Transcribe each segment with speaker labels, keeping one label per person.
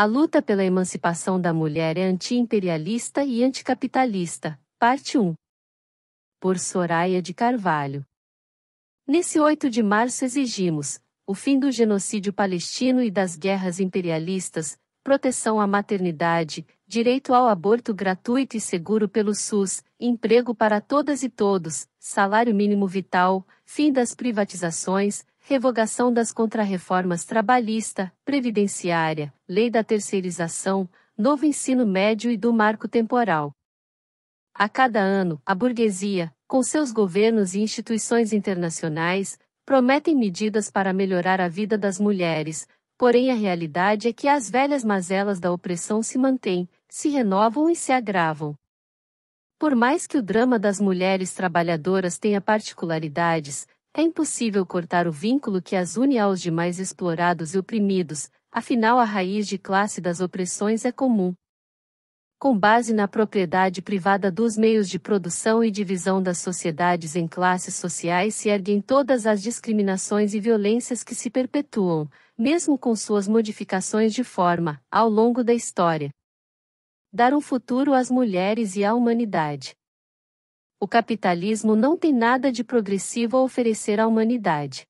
Speaker 1: A luta pela emancipação da mulher é antiimperialista e anticapitalista. Parte 1. Por Soraya de Carvalho. Nesse 8 de março exigimos o fim do genocídio palestino e das guerras imperialistas, proteção à maternidade, direito ao aborto gratuito e seguro pelo SUS, emprego para todas e todos, salário mínimo vital, fim das privatizações, revogação das contrarreformas trabalhista, previdenciária, lei da terceirização, novo ensino médio e do marco temporal. A cada ano, a burguesia, com seus governos e instituições internacionais, prometem medidas para melhorar a vida das mulheres, porém a realidade é que as velhas mazelas da opressão se mantêm, se renovam e se agravam. Por mais que o drama das mulheres trabalhadoras tenha particularidades, é impossível cortar o vínculo que as une aos demais explorados e oprimidos, afinal a raiz de classe das opressões é comum. Com base na propriedade privada dos meios de produção e divisão das sociedades em classes sociais se erguem todas as discriminações e violências que se perpetuam, mesmo com suas modificações de forma, ao longo da história. Dar um futuro às mulheres e à humanidade o capitalismo não tem nada de progressivo a oferecer à humanidade.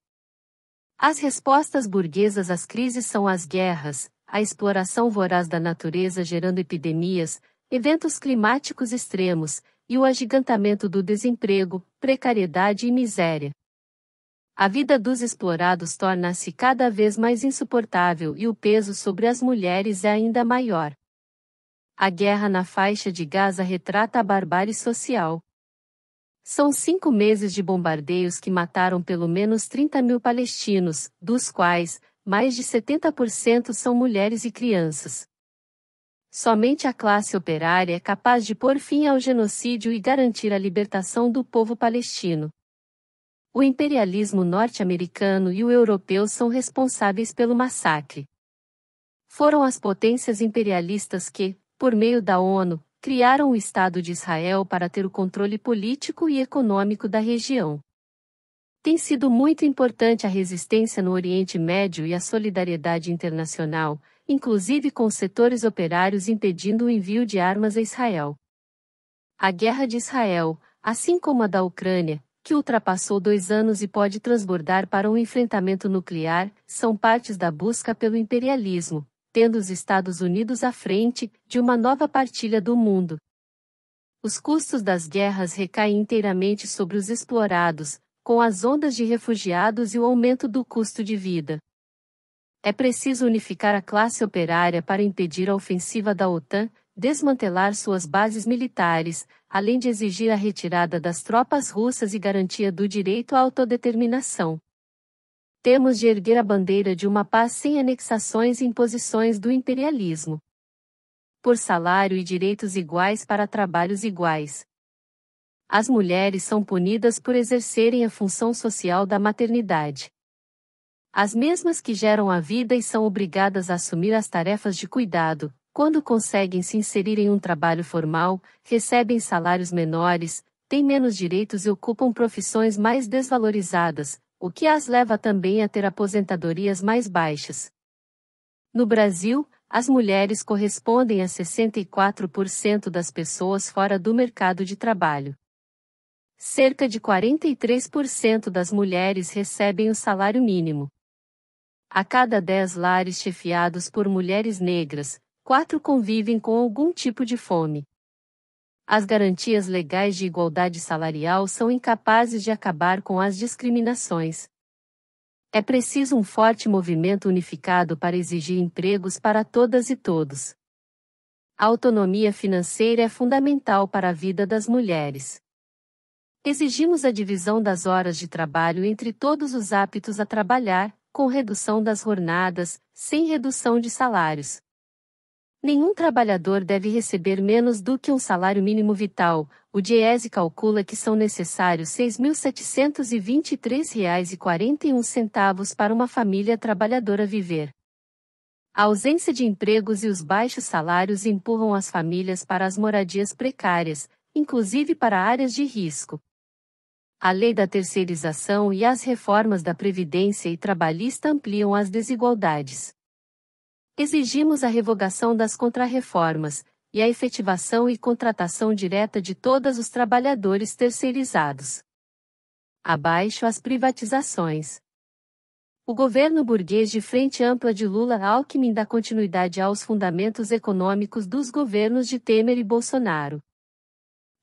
Speaker 1: As respostas burguesas às crises são as guerras, a exploração voraz da natureza gerando epidemias, eventos climáticos extremos, e o agigantamento do desemprego, precariedade e miséria. A vida dos explorados torna-se cada vez mais insuportável e o peso sobre as mulheres é ainda maior. A guerra na faixa de Gaza retrata a barbárie social. São cinco meses de bombardeios que mataram pelo menos 30 mil palestinos, dos quais, mais de 70% são mulheres e crianças. Somente a classe operária é capaz de pôr fim ao genocídio e garantir a libertação do povo palestino. O imperialismo norte-americano e o europeu são responsáveis pelo massacre. Foram as potências imperialistas que, por meio da ONU, criaram o Estado de Israel para ter o controle político e econômico da região. Tem sido muito importante a resistência no Oriente Médio e a solidariedade internacional, inclusive com setores operários impedindo o envio de armas a Israel. A guerra de Israel, assim como a da Ucrânia, que ultrapassou dois anos e pode transbordar para um enfrentamento nuclear, são partes da busca pelo imperialismo, tendo os Estados Unidos à frente de uma nova partilha do mundo. Os custos das guerras recaem inteiramente sobre os explorados, com as ondas de refugiados e o aumento do custo de vida. É preciso unificar a classe operária para impedir a ofensiva da OTAN, desmantelar suas bases militares, além de exigir a retirada das tropas russas e garantia do direito à autodeterminação temos de erguer a bandeira de uma paz sem anexações e imposições do imperialismo. Por salário e direitos iguais para trabalhos iguais. As mulheres são punidas por exercerem a função social da maternidade. As mesmas que geram a vida e são obrigadas a assumir as tarefas de cuidado, quando conseguem se inserir em um trabalho formal, recebem salários menores, têm menos direitos e ocupam profissões mais desvalorizadas, o que as leva também a ter aposentadorias mais baixas. No Brasil, as mulheres correspondem a 64% das pessoas fora do mercado de trabalho. Cerca de 43% das mulheres recebem o salário mínimo. A cada 10 lares chefiados por mulheres negras, 4 convivem com algum tipo de fome as garantias legais de igualdade salarial são incapazes de acabar com as discriminações. É preciso um forte movimento unificado para exigir empregos para todas e todos. A autonomia financeira é fundamental para a vida das mulheres. Exigimos a divisão das horas de trabalho entre todos os aptos a trabalhar, com redução das jornadas, sem redução de salários. Nenhum trabalhador deve receber menos do que um salário mínimo vital. O DIESE calcula que são necessários R$ 6.723,41 para uma família trabalhadora viver. A ausência de empregos e os baixos salários empurram as famílias para as moradias precárias, inclusive para áreas de risco. A lei da terceirização e as reformas da Previdência e trabalhista ampliam as desigualdades. Exigimos a revogação das contrarreformas e a efetivação e contratação direta de todos os trabalhadores terceirizados. Abaixo as privatizações. O governo burguês de frente ampla de Lula Alckmin dá continuidade aos fundamentos econômicos dos governos de Temer e Bolsonaro.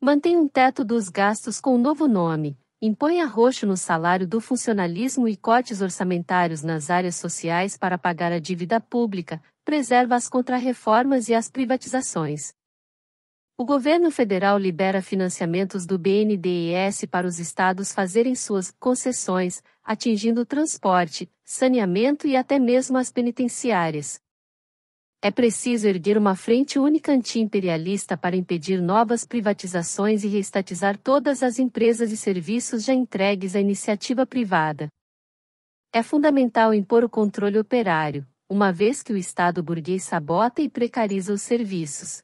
Speaker 1: Mantém um teto dos gastos com um novo nome, impõe arroxo no salário do funcionalismo e cortes orçamentários nas áreas sociais para pagar a dívida pública, preserva as contrarreformas e as privatizações. O governo federal libera financiamentos do BNDES para os estados fazerem suas concessões, atingindo transporte, saneamento e até mesmo as penitenciárias. É preciso erguer uma frente única anti-imperialista para impedir novas privatizações e reestatizar todas as empresas e serviços já entregues à iniciativa privada. É fundamental impor o controle operário, uma vez que o Estado burguês sabota e precariza os serviços,